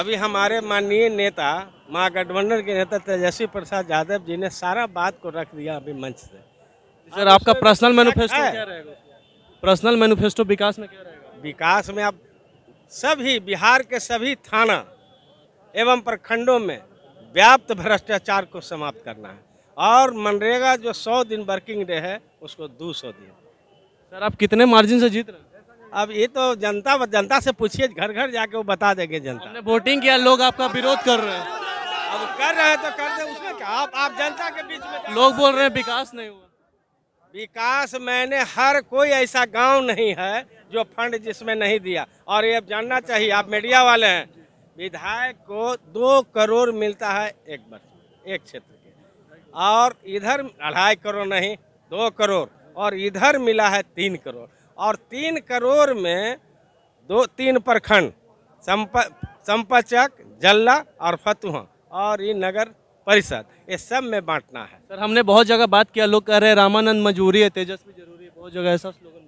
अभी हमारे माननीय नेता महागठबंधन के नेता तेजस्वी प्रसाद यादव जी ने सारा बात को रख दिया अभी मंच से सर आपका पर्सनल मैनिफेस्टो क्या रहेगा पर्सनल मैनिफेस्टो विकास में क्या रहेगा विकास में आप सभी बिहार के सभी थाना एवं प्रखंडों में व्याप्त भ्रष्टाचार को समाप्त करना है और मनरेगा जो सौ दिन वर्किंग डे है उसको दो सौ दिन सर आप कितने मार्जिन से जीत रहे हैं अब ये तो जनता जनता से पूछिए घर घर जाके वो बता देंगे जनता वोटिंग किया लोग आपका विरोध कर रहे हैं अब कर रहे हैं तो कर दे उसमें क्या आप आप जनता के बीच में लोग बोल रहे हैं विकास नहीं हुआ विकास मैंने हर कोई ऐसा गांव नहीं है जो फंड जिसमें नहीं दिया और ये अब जानना चाहिए आप मीडिया वाले हैं विधायक को दो करोड़ मिलता है एक वर्ष एक क्षेत्र के और इधर अढ़ाई करोड़ नहीं दो करोड़ और इधर मिला है तीन करोड़ और तीन करोड़ में दो तीन प्रखंड चंपाचक संपचक जल्ला और फतुहा और ये नगर परिषद ये सब में बांटना है सर हमने बहुत जगह बात किया लोग कह रहे हैं रामानंद मजबूरी है तेजस्वी जरूरी है बहुत जगह ऐसा स्लोगन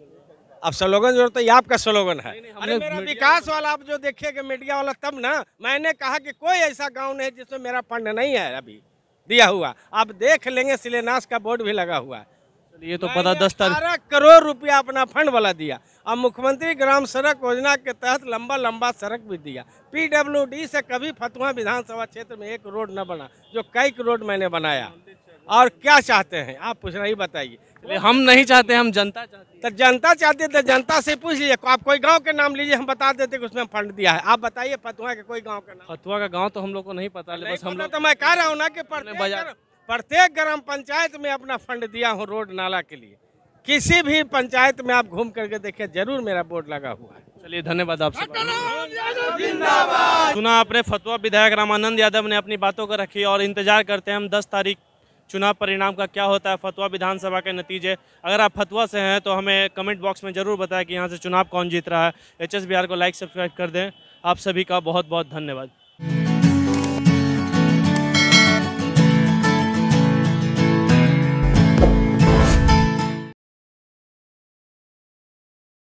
अब स्लोगन जो तो ये आपका स्लोगन है नहीं, नहीं, मेरा विकास वाला आप जो देखिएगा मीडिया वाला तब ना मैंने कहा कि कोई ऐसा गांव नहीं जिसमें मेरा फंड नहीं है अभी दिया हुआ आप देख लेंगे सिलेनास का बोर्ड भी लगा हुआ है ये तो पता दस तारीख करोड़ रुपया अपना फंड वाला दिया और मुख्यमंत्री ग्राम सड़क योजना के तहत लंबा लंबा सड़क भी दिया पीडब्ल्यूडी से कभी फतुहा विधानसभा क्षेत्र में एक रोड न बना जो कई रोड मैंने बनाया और क्या चाहते हैं आप पूछना ही बताइए हम नहीं चाहते हम जनता चाहते तो जनता चाहते तो जनता से पूछ लीजिए आप कोई गांव के नाम लीजिए हम बता देते कि उसमें फंड दिया है आप बताइए फतुहा के कोई गांव का नाम फतुहा का गांव तो हम लोग को नहीं पता बस हम लोग तो मैं कह रहा हूँ ना कि प्रत्येक ग्राम पंचायत में अपना फंड दिया हूँ रोड नाला के लिए किसी भी पंचायत में आप घूम करके देखें जरूर मेरा बोर्ड लगा हुआ है चलिए धन्यवाद आपसे सुना आपने फतवा विधायक रामानंद यादव ने अपनी बातों को रखी और इंतजार करते हैं हम दस तारीख चुनाव परिणाम का क्या होता है फतवा विधानसभा के नतीजे अगर आप फतवा से हैं तो हमें कमेंट बॉक्स में ज़रूर बताएं कि यहाँ से चुनाव कौन जीत रहा है एच को लाइक सब्सक्राइब कर दें आप सभी का बहुत बहुत धन्यवाद